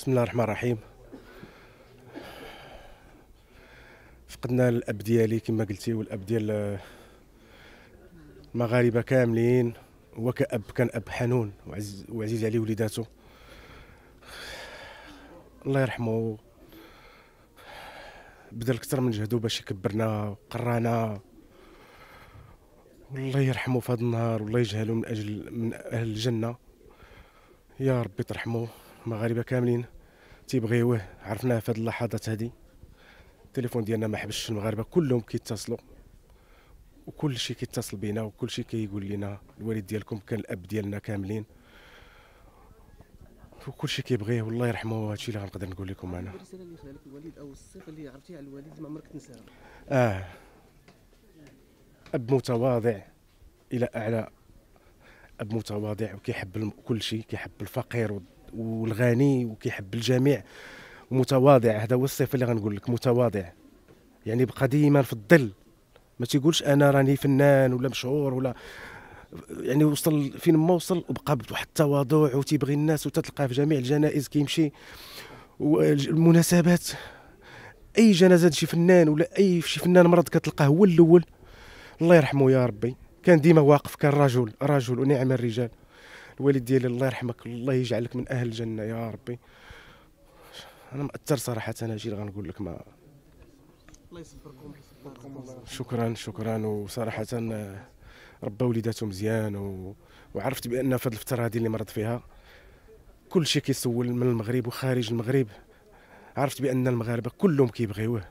بسم الله الرحمن الرحيم فقدنا الاب ديالي كما قلتي والاب ديال المغاربه كاملين هو كاب كان اب حنون وعزيز, عليه وليداته الله يرحمه بذل اكثر من جهده باش يكبرنا وقرانا والله يرحمه في هذا النهار والله يجهله من اجل من اهل الجنه يا ربي ترحمه المغاربه كاملين تيبغيوه عرفناه في هذه اللحظات هذه التليفون ديالنا ما حبش المغاربه كلهم كيتصلوا وكل شيء كيتصل بينا وكل شيء كيقول لنا الوالد ديالكم كان الاب ديالنا كاملين وكل شيء كيبغيه والله يرحمه هادشي اللي غنقدر نقول لكم انا اه اب متواضع الى اعلى اب متواضع وكيحب كل شيء كيحب الفقير والغني وكيحب الجميع ومتواضع هذا هو الصفه اللي غنقول لك متواضع يعني بقى ديما في الظل ما تيقولش انا راني فنان ولا مشهور ولا يعني وصل فين ما وصل وبقى بواحد التواضع وتيبغي الناس وتتلقاه في جميع الجنائز كيمشي والمناسبات اي جنازه شي فنان ولا اي شي فنان مرض كتلقاه هو الاول الله يرحمه يا ربي كان ديما واقف كان رجل رجل ونعم الرجال الوالد ديالي الله يرحمك الله يجعلك من اهل الجنه يا ربي انا مأثر صراحه انا جيت غنقول لك ما الله يصبركم شكرا شكرا وصراحه ربى وليداتو مزيان و... وعرفت بان في هذه الفتره هذه اللي مرض فيها كل شيء كيسول من المغرب وخارج المغرب عرفت بان المغاربه كلهم كيبغيوه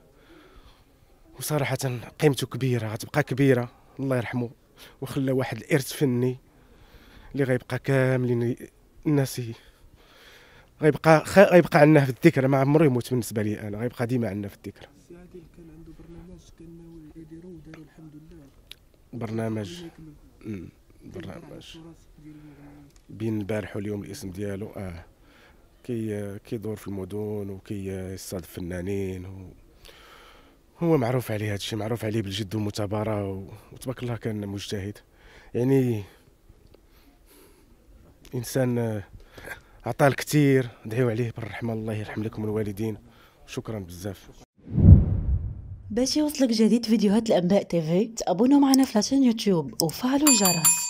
وصراحه قيمته كبيره غتبقى كبيره الله يرحمه وخلى واحد الارث فني اللي غيبقى كاملين الناس غيبقى خ... غيبقى عندنا في الذكرى ما عمره يموت بالنسبه لي انا غيبقى ديما عندنا في الذكرى برنامج برنامج بين البارح واليوم الاسم ديالو اه كي كيدور في المدن وكيصطاد فنانين و... هو معروف عليه هادشي معروف عليه بالجد والمتابره و... وتبارك الله كان مجتهد يعني انسان آه، عطاه الكثير دعيو عليه بالرحمه الله يرحم لكم الوالدين شكرا بزاف باش يوصلك جديد فيديوهات الانباء تيفي تابونوا معنا في لاشين يوتيوب وفعلوا الجرس